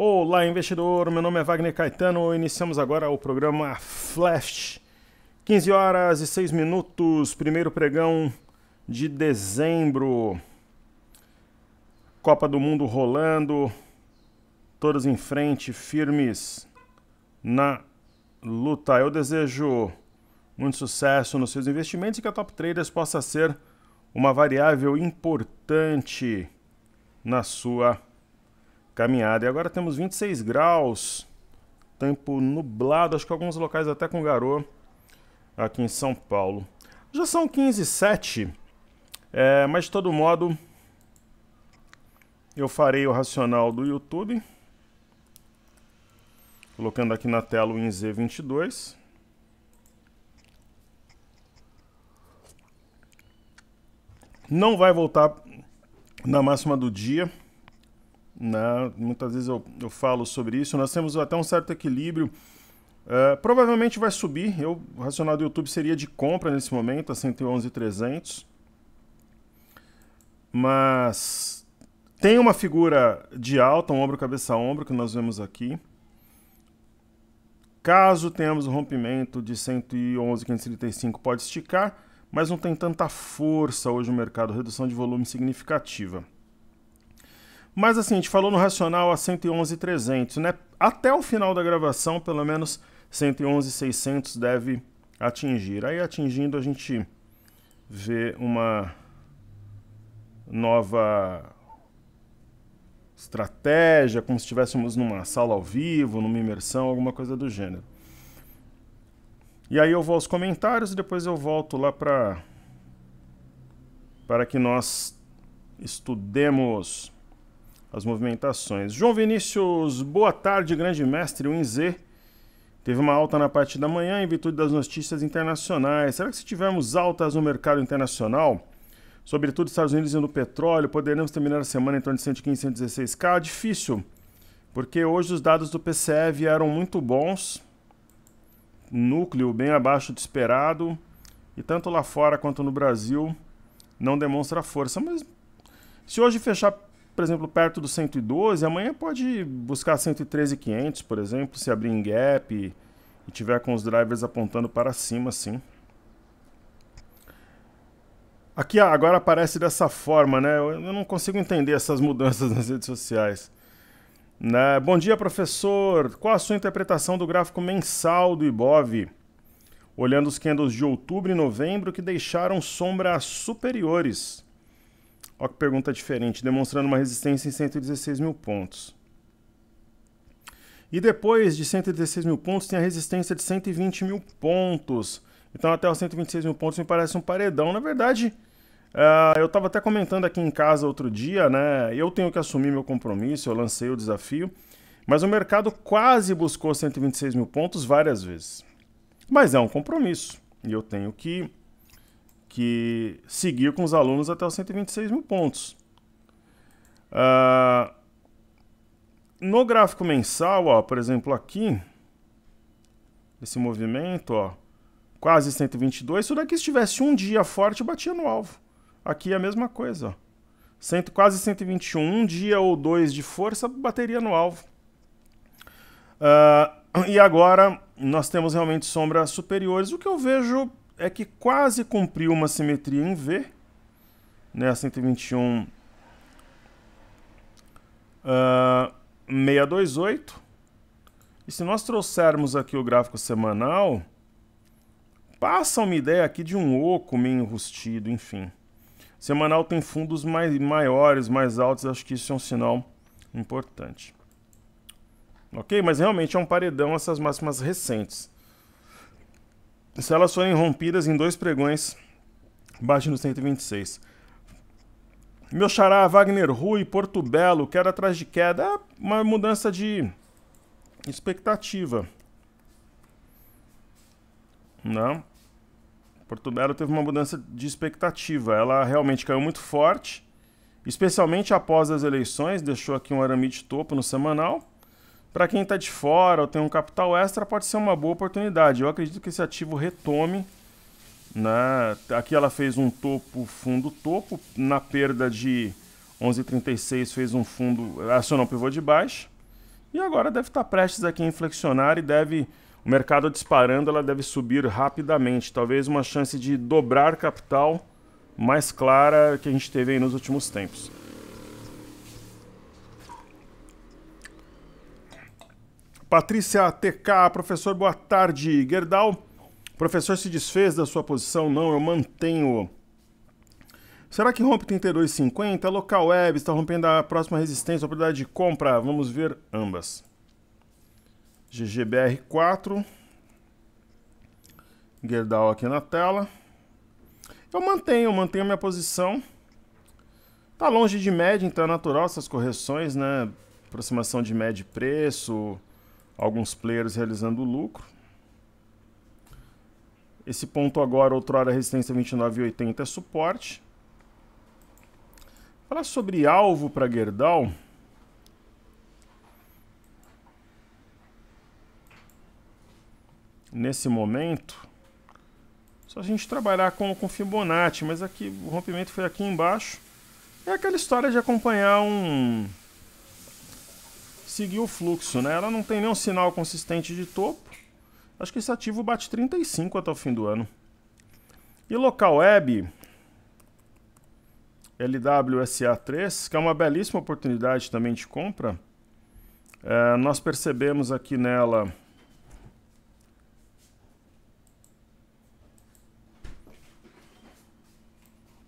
Olá, investidor. Meu nome é Wagner Caetano. Iniciamos agora o programa Flash. 15 horas e 6 minutos, primeiro pregão de dezembro. Copa do Mundo rolando. Todos em frente, firmes na luta. Eu desejo muito sucesso nos seus investimentos e que a Top Traders possa ser uma variável importante na sua vida caminhada. E agora temos 26 graus, tempo nublado, acho que alguns locais até com garoa aqui em São Paulo. Já são 15 e 7, é, mas de todo modo eu farei o racional do YouTube, colocando aqui na tela o INZ22. Não vai voltar na máxima do dia, né? Muitas vezes eu, eu falo sobre isso. Nós temos até um certo equilíbrio. Uh, provavelmente vai subir. Eu, o racional do YouTube seria de compra nesse momento, a 111,300. Mas tem uma figura de alta, um ombro, cabeça, ombro, que nós vemos aqui. Caso tenhamos um rompimento de 111,535, pode esticar, mas não tem tanta força hoje no mercado, redução de volume significativa. Mas assim, a gente falou no racional a 111.300, né? Até o final da gravação, pelo menos 111.600 deve atingir. Aí atingindo a gente vê uma nova estratégia, como se estivéssemos numa sala ao vivo, numa imersão, alguma coisa do gênero. E aí eu vou aos comentários e depois eu volto lá para para que nós estudemos as movimentações. João Vinícius, boa tarde, grande mestre, o Inz. Teve uma alta na parte da manhã em virtude das notícias internacionais. Será que se tivermos altas no mercado internacional, sobretudo Estados Unidos e no petróleo, poderemos terminar a semana em torno de 115, 116k? Difícil, porque hoje os dados do PCE vieram muito bons, núcleo bem abaixo do esperado, e tanto lá fora quanto no Brasil não demonstra força. Mas se hoje fechar por exemplo, perto do 112, amanhã pode buscar 113,500, por exemplo, se abrir em gap e, e tiver com os drivers apontando para cima, sim. Aqui agora aparece dessa forma, né? Eu não consigo entender essas mudanças nas redes sociais. Né? Bom dia, professor. Qual a sua interpretação do gráfico mensal do IBOV? Olhando os candles de outubro e novembro que deixaram sombras superiores. Olha que pergunta diferente, demonstrando uma resistência em 116 mil pontos. E depois de 116 mil pontos, tem a resistência de 120 mil pontos. Então, até os 126 mil pontos me parece um paredão. Na verdade, uh, eu estava até comentando aqui em casa outro dia, né? Eu tenho que assumir meu compromisso, eu lancei o desafio. Mas o mercado quase buscou 126 mil pontos várias vezes. Mas é um compromisso. E eu tenho que que seguir com os alunos até os 126 mil pontos. Uh, no gráfico mensal, ó, por exemplo, aqui, esse movimento, ó, quase 122, se daqui estivesse um dia forte, batia no alvo. Aqui é a mesma coisa, ó. Cento, quase 121, um dia ou dois de força, bateria no alvo. Uh, e agora nós temos realmente sombras superiores, o que eu vejo é que quase cumpriu uma simetria em V, né, 121 uh, 628. E se nós trouxermos aqui o gráfico semanal, passa uma ideia aqui de um oco meio enrustido, enfim. Semanal tem fundos mais, maiores, mais altos, acho que isso é um sinal importante. Ok? Mas realmente é um paredão essas máximas recentes. Se elas forem rompidas em dois pregões, bate no 126. Meu xará, Wagner Rui, Porto Belo, queda atrás de queda. É uma mudança de expectativa. Não. Porto Belo teve uma mudança de expectativa. Ela realmente caiu muito forte, especialmente após as eleições. Deixou aqui um arame de topo no semanal. Para quem está de fora ou tem um capital extra, pode ser uma boa oportunidade. Eu acredito que esse ativo retome. Né? Aqui ela fez um topo, fundo topo. Na perda de 11,36 fez um fundo, acionou o pivô de baixo. E agora deve estar tá prestes aqui a inflexionar e deve, o mercado disparando, ela deve subir rapidamente. Talvez uma chance de dobrar capital mais clara que a gente teve nos últimos tempos. Patrícia TK, professor, boa tarde. Gerdau, professor se desfez da sua posição? Não, eu mantenho. Será que rompe 32,50? Local web está rompendo a próxima resistência, oportunidade de compra. Vamos ver ambas. GGBR4. Gerdau aqui na tela. Eu mantenho, mantenho minha posição. Tá longe de média, então é natural essas correções, né? Aproximação de média e preço, alguns players realizando lucro. Esse ponto agora, outrora resistência 29,80 é suporte. Falar sobre alvo para Gerdau. Nesse momento, só a gente trabalhar com, com Fibonacci, mas aqui o rompimento foi aqui embaixo. É aquela história de acompanhar um, seguir o fluxo, né? Ela não tem nenhum sinal consistente de topo. Acho que esse ativo bate 35 até o fim do ano. E local web LWSA3, que é uma belíssima oportunidade também de compra. É, nós percebemos aqui nela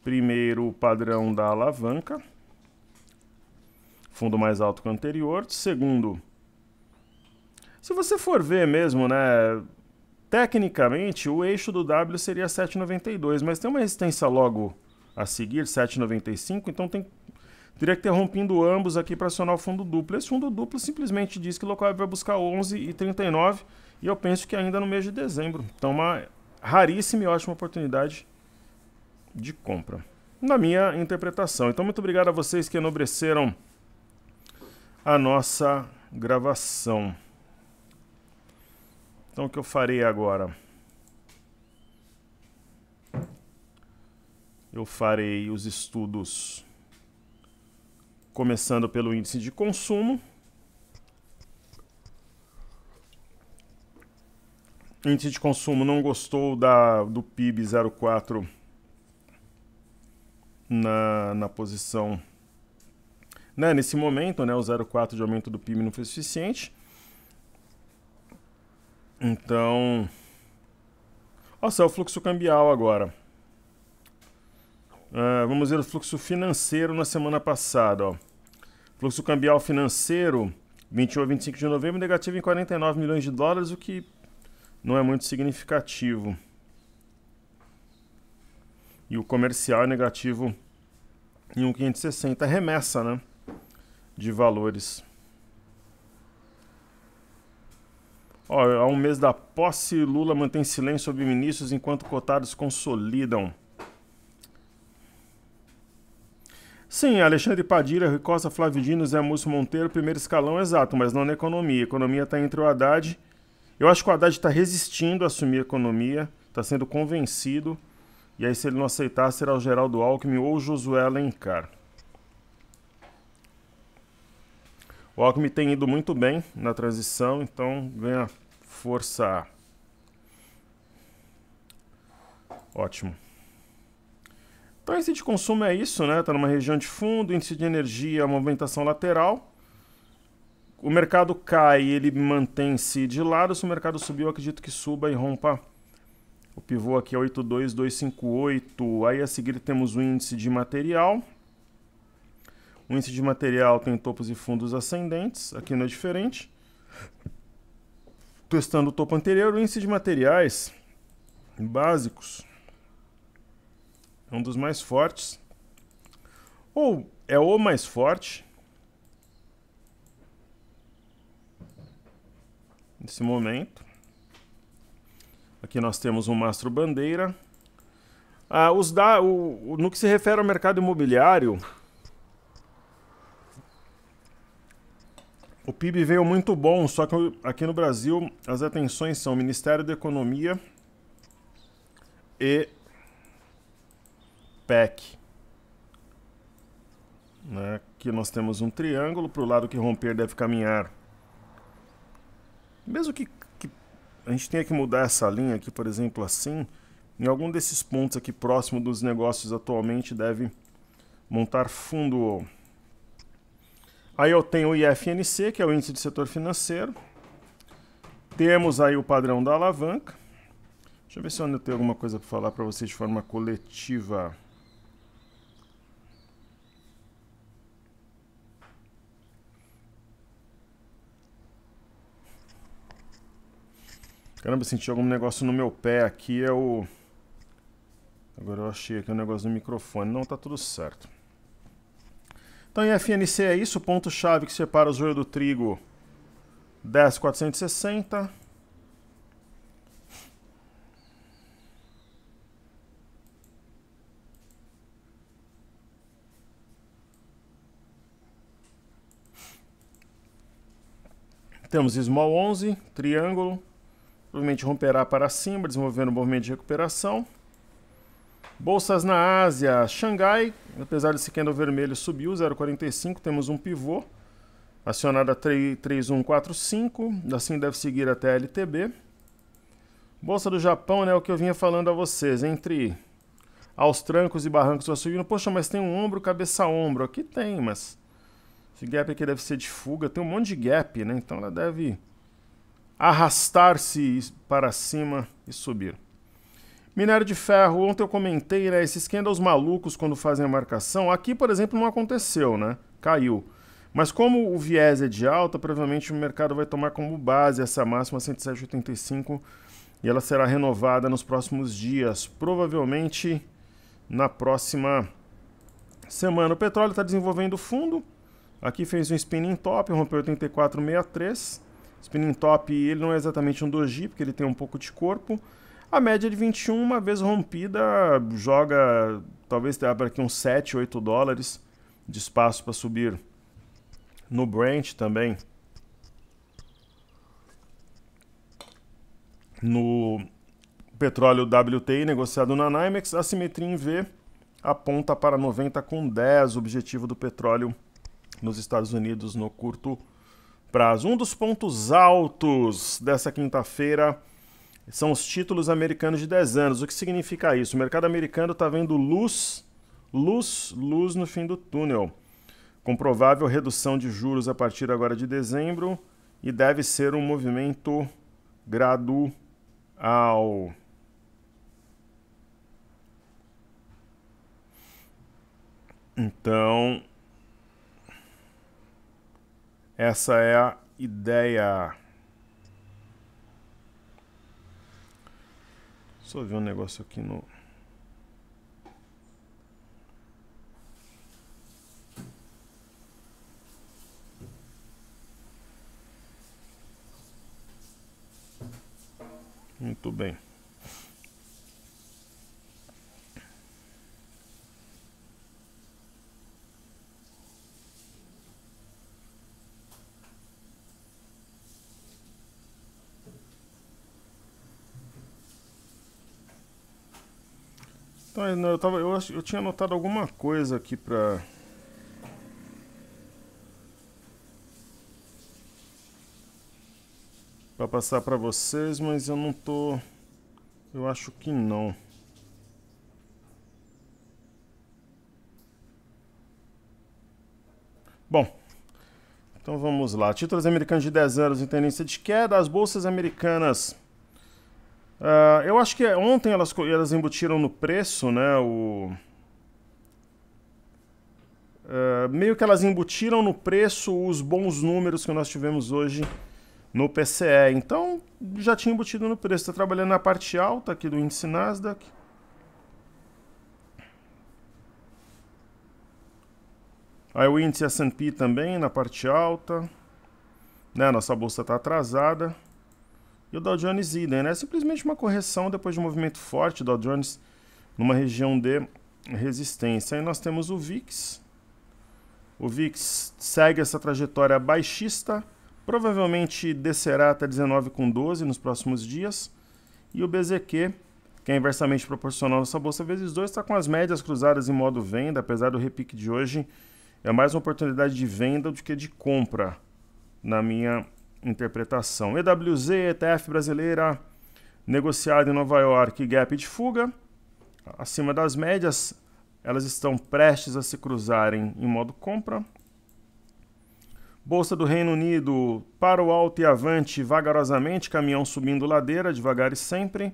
primeiro o padrão da alavanca fundo mais alto que o anterior. Segundo, se você for ver mesmo, né, tecnicamente o eixo do W seria 7,92, mas tem uma resistência logo a seguir, 7,95, então tem, teria que ter rompido ambos aqui para acionar o fundo duplo. Esse fundo duplo simplesmente diz que o local vai buscar 11,39 e eu penso que ainda no mês de dezembro. Então uma raríssima e ótima oportunidade de compra, na minha interpretação. Então muito obrigado a vocês que enobreceram a nossa gravação. Então, o que eu farei agora? Eu farei os estudos começando pelo índice de consumo. Índice de consumo não gostou da, do PIB 04 na, na posição né, nesse momento, né, o 0,4 de aumento do PIB não foi suficiente. Então. Nossa, é o fluxo cambial agora. Uh, vamos ver o fluxo financeiro na semana passada. Ó. Fluxo cambial financeiro, 21 a 25 de novembro, negativo em 49 milhões de dólares, o que não é muito significativo. E o comercial é negativo em 1,560. Remessa, né? de valores. Ó, há um mês da posse, Lula mantém silêncio sobre ministros enquanto cotados consolidam. Sim, Alexandre Padilha, Ricosta, Flávio Dino, Zé Múcio Monteiro, primeiro escalão exato, mas não na economia. A economia está entre o Haddad. Eu acho que o Haddad está resistindo a assumir a economia, está sendo convencido. E aí, se ele não aceitar, será o Geraldo Alckmin ou o Josué Alencar. O Alckmin tem ido muito bem na transição, então ganha força. Ótimo. Então, índice de consumo é isso, né? Está numa região de fundo, índice de energia, movimentação lateral. O mercado cai, ele mantém-se de lado. Se o mercado subiu, acredito que suba e rompa o pivô aqui é 82258. Aí a seguir temos o índice de material. O índice de material tem topos e fundos ascendentes, aqui não é diferente. Testando o topo anterior, o índice de materiais básicos é um dos mais fortes. Ou é o mais forte nesse momento. Aqui nós temos um mastro bandeira. Ah, os da, o, no que se refere ao mercado imobiliário, O PIB veio muito bom, só que aqui no Brasil as atenções são Ministério da Economia e PEC. Né? Aqui nós temos um triângulo, para o lado que romper deve caminhar. Mesmo que, que a gente tenha que mudar essa linha aqui, por exemplo, assim, em algum desses pontos aqui próximo dos negócios atualmente deve montar fundo Aí eu tenho o IFNC, que é o Índice de Setor Financeiro. Temos aí o padrão da alavanca. Deixa eu ver se eu tenho alguma coisa para falar para vocês de forma coletiva. Caramba, senti algum negócio no meu pé aqui, é o... Agora eu achei aqui o um negócio do microfone. Não, tá tudo certo. Então, em FNC é isso, o ponto-chave que separa o joio do trigo 10,460. Temos small 11, triângulo, provavelmente romperá para cima, desenvolvendo o um movimento de recuperação. Bolsas na Ásia, Xangai, apesar desse candle vermelho, subiu 0,45, temos um pivô acionado a 3145, assim deve seguir até a LTB. Bolsa do Japão, né, o que eu vinha falando a vocês, entre aos trancos e barrancos vai subindo. Poxa, mas tem um ombro, cabeça a ombro, aqui tem, mas esse gap aqui deve ser de fuga, tem um monte de gap, né? Então ela deve arrastar-se para cima e subir. Minério de ferro, ontem eu comentei, né? Esses candles malucos quando fazem a marcação. Aqui, por exemplo, não aconteceu, né? Caiu. Mas como o viés é de alta, provavelmente o mercado vai tomar como base essa máxima 107,85 e ela será renovada nos próximos dias, provavelmente na próxima semana. O petróleo está desenvolvendo fundo. Aqui fez um spinning top, rompeu 84,63. Spinning top, ele não é exatamente um doji, porque ele tem um pouco de corpo a média de 21, uma vez rompida, joga talvez para aqui uns 7, 8 dólares de espaço para subir. No Brent também. No petróleo WTI negociado na NYMEX, a simetria em V aponta para 90 com 10, objetivo do petróleo nos Estados Unidos no curto prazo. Um dos pontos altos dessa quinta-feira são os títulos americanos de 10 anos. O que significa isso? O mercado americano está vendo luz, luz, luz no fim do túnel, com provável redução de juros a partir agora de dezembro e deve ser um movimento gradual. Então, essa é a ideia. Só ver um negócio aqui no. Muito bem. Ah, não, né, eu, tava, eu, eu tinha anotado alguma coisa aqui pra. Pra passar pra vocês, mas eu não tô. Eu acho que não. Bom, então vamos lá. Títulos americanos de 10 anos em tendência de queda. As bolsas americanas Uh, eu acho que ontem elas, elas embutiram no preço, né? O... Uh, meio que elas embutiram no preço os bons números que nós tivemos hoje no PCE. Então, já tinha embutido no preço. Está trabalhando na parte alta aqui do índice Nasdaq. Aí o índice S&P também na parte alta. Né? Nossa bolsa está atrasada e o Dow Jones idem. Né? É simplesmente uma correção depois de um movimento forte, do Dow Jones numa região de resistência. Aí nós temos o VIX. O VIX segue essa trajetória baixista, provavelmente descerá até 19,12 nos próximos dias. E o BZQ, que é inversamente proporcional à nossa bolsa vezes 2, está com as médias cruzadas em modo venda, apesar do repique de hoje, é mais uma oportunidade de venda do que de compra, na minha interpretação. EWZ, ETF brasileira, negociada em Nova York, gap de fuga. Acima das médias, elas estão prestes a se cruzarem em modo compra. Bolsa do Reino Unido para o alto e avante vagarosamente, caminhão subindo ladeira devagar e sempre.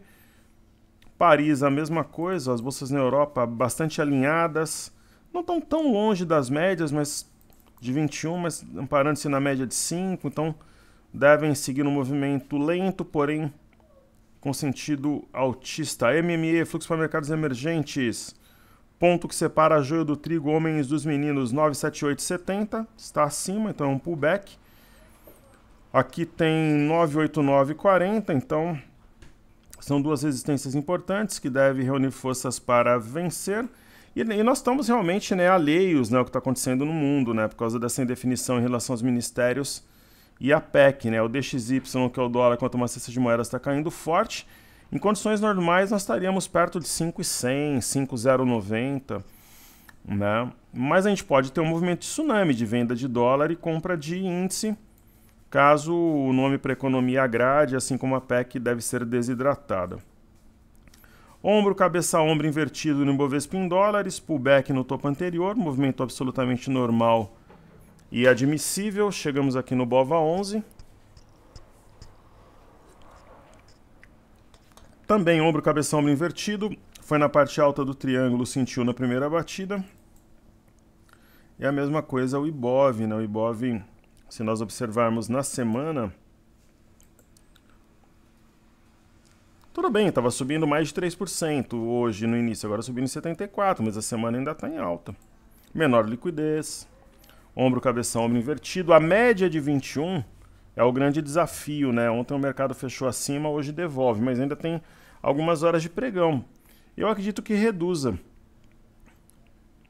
Paris, a mesma coisa, as bolsas na Europa bastante alinhadas, não estão tão longe das médias, mas de 21, mas amparando-se na média de 5, então devem seguir um movimento lento, porém com sentido autista. MME, fluxo para mercados emergentes. Ponto que separa a joia do trigo, homens dos meninos, 97870, está acima, então é um pullback. Aqui tem 98940, então são duas resistências importantes que deve reunir forças para vencer. E, e nós estamos realmente né, alheios né, ao que está acontecendo no mundo, né, por causa dessa indefinição em relação aos ministérios e a PEC, né? O DXY, que é o dólar quanto uma cesta de moedas, está caindo forte. Em condições normais, nós estaríamos perto de 5,100, 5,090, né? Mas a gente pode ter um movimento de tsunami de venda de dólar e compra de índice, caso o nome para economia agrade, assim como a PEC deve ser desidratada. Ombro, cabeça, ombro invertido no Ibovespa em dólares, pullback no topo anterior, movimento absolutamente normal e admissível. Chegamos aqui no Bova 11. Também ombro, cabeça, ombro invertido. Foi na parte alta do triângulo, sentiu na primeira batida. E a mesma coisa o Ibov, né? O Ibov, se nós observarmos na semana... Tudo bem, estava subindo mais de 3% hoje no início, agora subindo 74%, mas a semana ainda está em alta. Menor liquidez, ombro, cabeça ombro invertido. A média de 21 é o grande desafio, né? Ontem o mercado fechou acima, hoje devolve, mas ainda tem algumas horas de pregão. Eu acredito que reduza,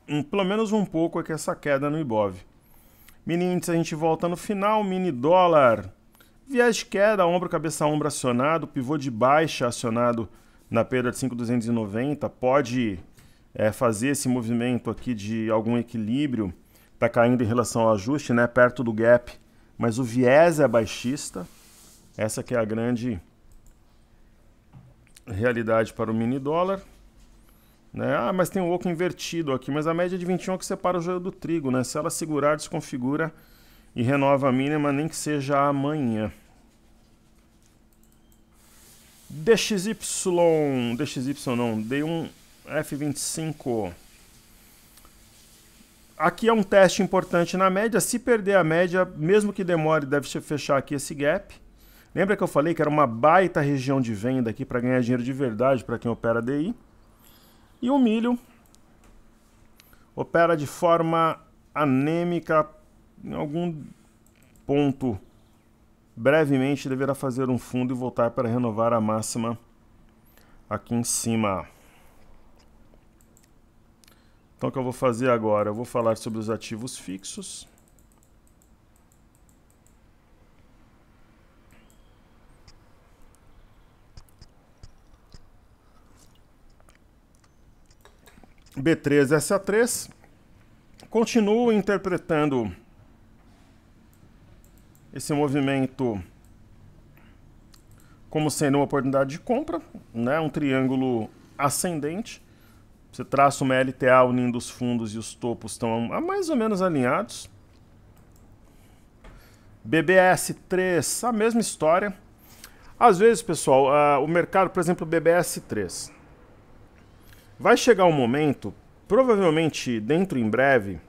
um, pelo menos um pouco, aqui essa queda no Ibov. Mini índice a gente volta no final, mini dólar. Viés de queda, ombro, cabeça, ombro acionado, pivô de baixa acionado na perda de 5,290, pode é, fazer esse movimento aqui de algum equilíbrio está caindo em relação ao ajuste, né? perto do gap, mas o viés é baixista. Essa que é a grande realidade para o mini dólar. Né? Ah, mas tem o um oco invertido aqui, mas a média de 21 é que separa o joio do trigo, né? Se ela segurar, desconfigura e renova a mínima, nem que seja amanhã. DXY, DXY não, dei um F25 aqui é um teste importante na média. Se perder a média, mesmo que demore, deve fechar aqui esse gap. Lembra que eu falei que era uma baita região de venda aqui para ganhar dinheiro de verdade para quem opera DI? E o milho opera de forma anêmica em algum ponto. Brevemente deverá fazer um fundo e voltar para renovar a máxima aqui em cima. Então, o que eu vou fazer agora? Eu vou falar sobre os ativos fixos. B3SA3. Continuo interpretando esse movimento como sendo uma oportunidade de compra, né? um triângulo ascendente. Você traça uma LTA unindo os fundos e os topos estão a mais ou menos alinhados. BBS3, a mesma história. Às vezes, pessoal, uh, o mercado, por exemplo, BBS3. Vai chegar um momento, provavelmente dentro em breve,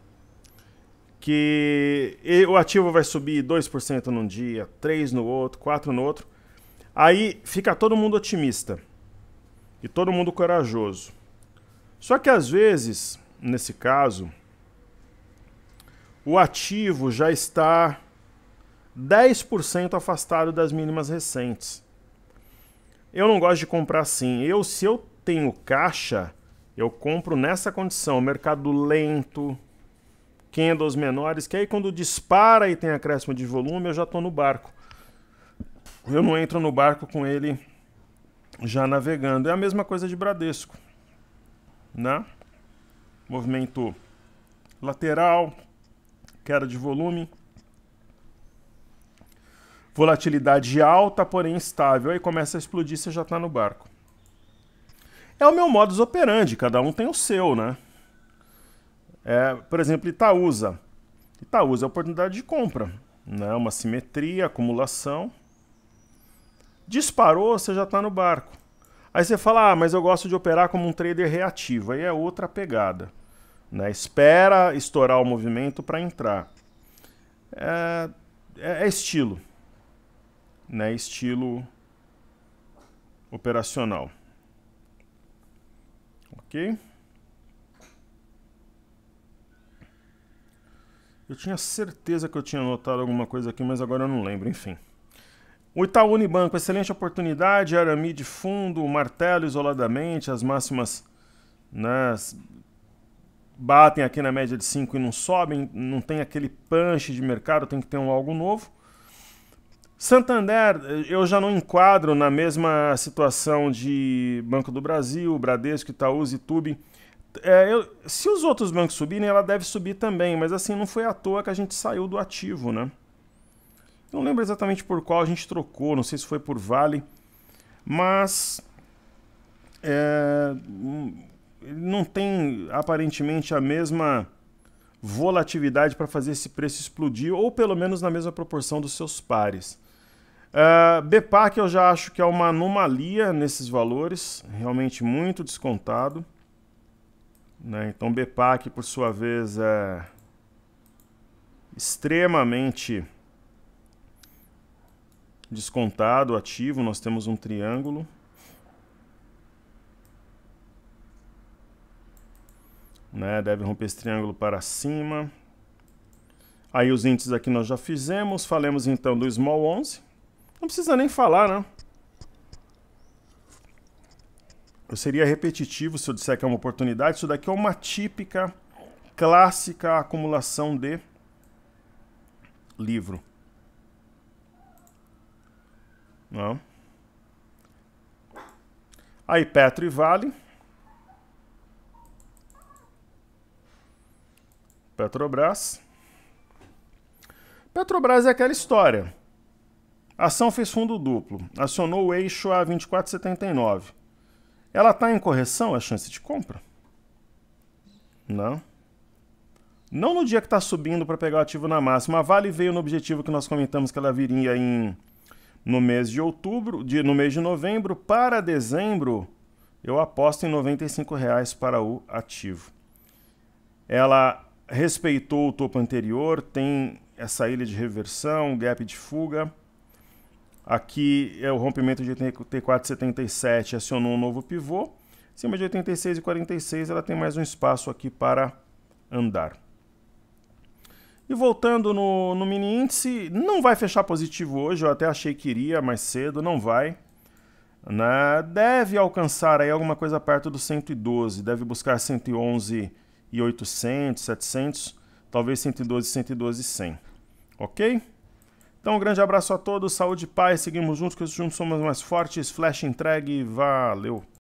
que o ativo vai subir 2% num dia, 3% no outro, 4% no outro. Aí fica todo mundo otimista e todo mundo corajoso. Só que às vezes, nesse caso, o ativo já está 10% afastado das mínimas recentes. Eu não gosto de comprar assim. Eu, se eu tenho caixa, eu compro nessa condição, mercado lento, candles menores, que aí quando dispara e tem acréscimo de volume, eu já estou no barco. Eu não entro no barco com ele já navegando. É a mesma coisa de Bradesco né? Movimento lateral, queda de volume. Volatilidade alta, porém estável. Aí começa a explodir, você já está no barco. É o meu modus operandi, cada um tem o seu, né? É, por exemplo, Itaúsa. Itaúsa é oportunidade de compra, né? Uma simetria, acumulação. Disparou, você já está no barco. Aí você fala, ah, mas eu gosto de operar como um trader reativo. Aí é outra pegada. Né? Espera estourar o movimento para entrar. É, é, é, estilo. Né? Estilo operacional. Ok? Eu tinha certeza que eu tinha notado alguma coisa aqui, mas agora eu não lembro. Enfim. O Itaú Unibanco, excelente oportunidade, Arami de fundo, martelo isoladamente, as máximas né, batem aqui na média de 5 e não sobem, não tem aquele punch de mercado, tem que ter um algo novo. Santander, eu já não enquadro na mesma situação de Banco do Brasil, Bradesco, Itaú, Itube. É, eu, se os outros bancos subirem, ela deve subir também, mas assim, não foi à toa que a gente saiu do ativo, né? Não lembro exatamente por qual a gente trocou, não sei se foi por Vale, mas é, não tem aparentemente a mesma volatilidade para fazer esse preço explodir, ou pelo menos na mesma proporção dos seus pares. Uh, é, BPAC eu já acho que é uma anomalia nesses valores, realmente muito descontado. Né? Então BPAC, por sua vez, é extremamente descontado, ativo, nós temos um triângulo. Né? Deve romper esse triângulo para cima. Aí os índices aqui nós já fizemos. Falemos então do small 11. Não precisa nem falar, né? Eu seria repetitivo se eu disser que é uma oportunidade. Isso daqui é uma típica, clássica acumulação de livro. Não. Aí Petro e Vale. Petrobras. Petrobras é aquela história. Ação fez fundo duplo, acionou o eixo a 24,79. Ela está em correção a chance de compra? Não. Não no dia que está subindo para pegar o ativo na máxima. A Vale veio no objetivo que nós comentamos que ela viria em no mês de outubro, de, no mês de novembro para dezembro, eu aposto em R$ reais para o ativo. Ela respeitou o topo anterior, tem essa ilha de reversão, gap de fuga. Aqui é o rompimento de 84,77, acionou um novo pivô. Acima de 86,46 ela tem mais um espaço aqui para andar. E voltando no, no mini índice, não vai fechar positivo hoje, eu até achei que iria mais cedo, não vai. Né? Deve alcançar aí alguma coisa perto do 112, deve buscar 111 e 800, 700, talvez 112, 112 e 100. Ok? Então, um grande abraço a todos, saúde e paz, seguimos juntos, que juntos somos mais fortes. Flash entregue, valeu!